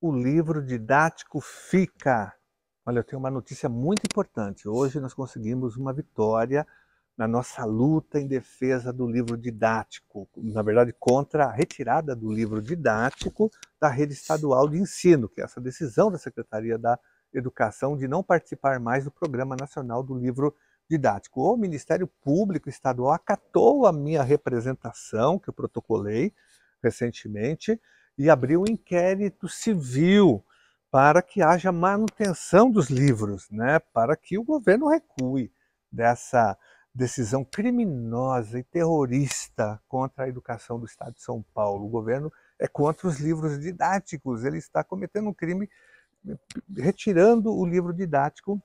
o livro didático fica. Olha, eu tenho uma notícia muito importante. Hoje nós conseguimos uma vitória na nossa luta em defesa do livro didático, na verdade contra a retirada do livro didático da rede estadual de ensino, que é essa decisão da Secretaria da Educação de não participar mais do Programa Nacional do Livro Didático. O Ministério Público Estadual acatou a minha representação, que eu protocolei recentemente, e abrir um inquérito civil para que haja manutenção dos livros, né? para que o governo recue dessa decisão criminosa e terrorista contra a educação do Estado de São Paulo. O governo é contra os livros didáticos, ele está cometendo um crime retirando o livro didático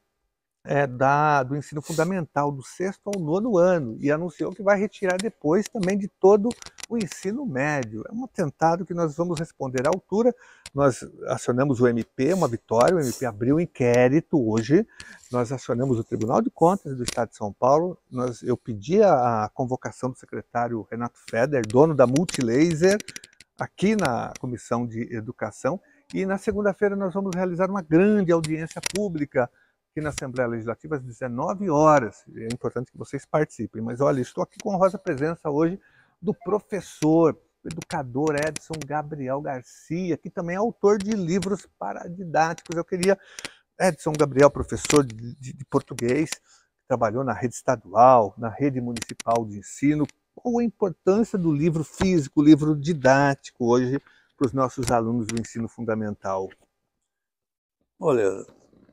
é, da, do ensino fundamental, do sexto ao nono ano, e anunciou que vai retirar depois também de todo o ensino médio. É um atentado que nós vamos responder à altura. Nós acionamos o MP, uma vitória, o MP abriu um inquérito hoje, nós acionamos o Tribunal de Contas do Estado de São Paulo, nós, eu pedi a, a convocação do secretário Renato Feder, dono da Multilaser, aqui na Comissão de Educação, e na segunda-feira nós vamos realizar uma grande audiência pública aqui na Assembleia Legislativa às 19 horas. É importante que vocês participem. Mas olha, estou aqui com a rosa presença hoje do professor, educador Edson Gabriel Garcia, que também é autor de livros paradidáticos. Eu queria Edson Gabriel, professor de, de, de português, trabalhou na rede estadual, na rede municipal de ensino. Qual a importância do livro físico, livro didático hoje para os nossos alunos do ensino fundamental? Olha,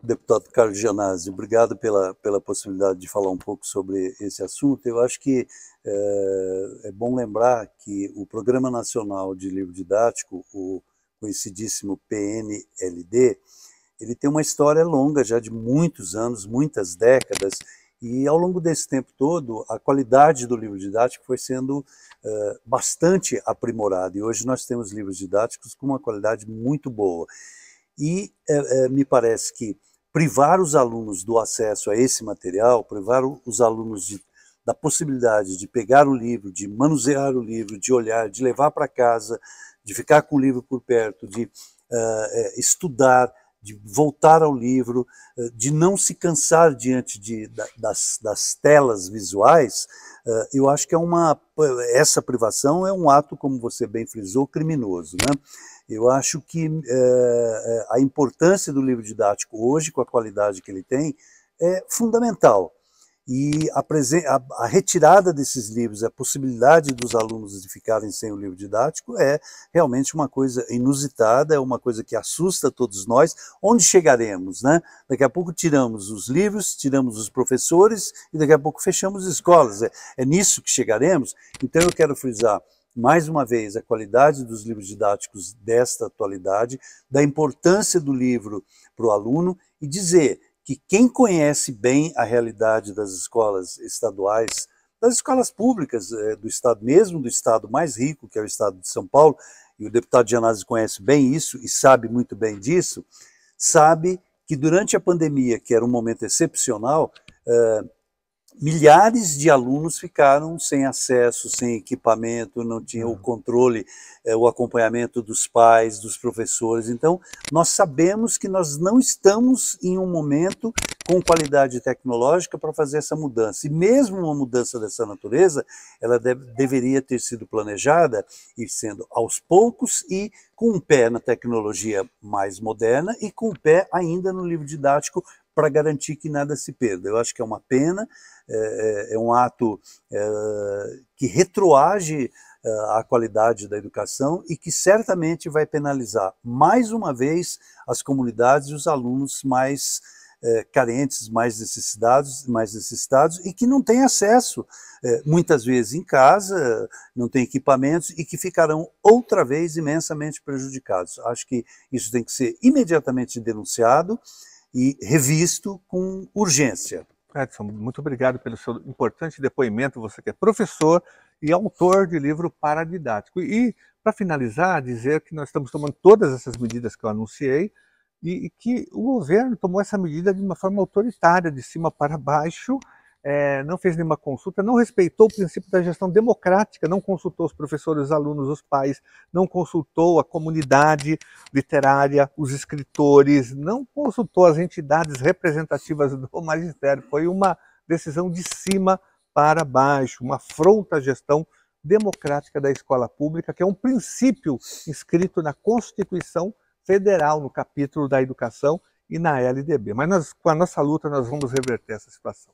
Deputado Carlos Gianazzi, obrigado pela, pela possibilidade de falar um pouco sobre esse assunto. Eu acho que é, é bom lembrar que o Programa Nacional de Livro Didático, o conhecidíssimo PNLD, ele tem uma história longa, já de muitos anos, muitas décadas, e ao longo desse tempo todo, a qualidade do livro didático foi sendo uh, bastante aprimorada, e hoje nós temos livros didáticos com uma qualidade muito boa. E uh, uh, me parece que privar os alunos do acesso a esse material, privar os alunos de, da possibilidade de pegar o livro, de manusear o livro, de olhar, de levar para casa, de ficar com o livro por perto, de uh, estudar, de voltar ao livro, uh, de não se cansar diante de, da, das, das, telas visuais, uh, eu acho que é uma essa privação é um ato, como você bem frisou, criminoso, né? Eu acho que eh, eh, a importância do livro didático hoje, com a qualidade que ele tem, é fundamental. E a, a, a, retirada desses livros, a possibilidade dos alunos de ficarem sem o livro didático é realmente uma coisa inusitada, é uma coisa que assusta todos nós. Onde chegaremos, né? Daqui a pouco tiramos os livros, tiramos os professores e daqui a pouco fechamos escolas. É, é nisso que chegaremos? Então eu quero frisar, mais uma vez, a qualidade dos livros didáticos desta atualidade, da importância do livro para o aluno e dizer que quem conhece bem a realidade das escolas estaduais, das escolas públicas eh, do Estado, mesmo do Estado mais rico, que é o Estado de São Paulo, e o deputado Gianazzi conhece bem isso e sabe muito bem disso, sabe que durante a pandemia, que era um momento excepcional, eh, milhares de alunos ficaram sem acesso, sem equipamento, não tinha o controle, eh, o acompanhamento dos pais, dos professores. Então, nós sabemos que nós não estamos em um momento com qualidade tecnológica para fazer essa mudança. E mesmo uma mudança dessa natureza, ela deve, deveria ter sido planejada e sendo aos poucos e com um pé na tecnologia mais moderna e com o um pé ainda no livro didático para garantir que nada se perda. Eu acho que é uma pena, é, é, é um ato é, que retroage é, a qualidade da educação e que certamente vai penalizar mais uma vez as comunidades e os alunos mais eh, carentes, mais necessitados, mais necessitados e que não têm acesso eh, muitas vezes em casa, não têm equipamentos e que ficarão outra vez imensamente prejudicados. Acho que isso tem que ser imediatamente denunciado e revisto com urgência. Edson, muito obrigado pelo seu importante depoimento. Você que é professor e autor de livro paradidático. E, para finalizar, dizer que nós estamos tomando todas essas medidas que eu anunciei e, e que o governo tomou essa medida de uma forma autoritária, de cima para baixo, é, não fez nenhuma consulta, não respeitou o princípio da gestão democrática, não consultou os professores, os alunos, os pais, não consultou a comunidade literária, os escritores, não consultou as entidades representativas do magistério. Foi uma decisão de cima para baixo, uma afronta à gestão democrática da escola pública, que é um princípio inscrito na Constituição Federal, no capítulo da educação e na LDB. Mas nós, com a nossa luta, nós vamos reverter essa situação.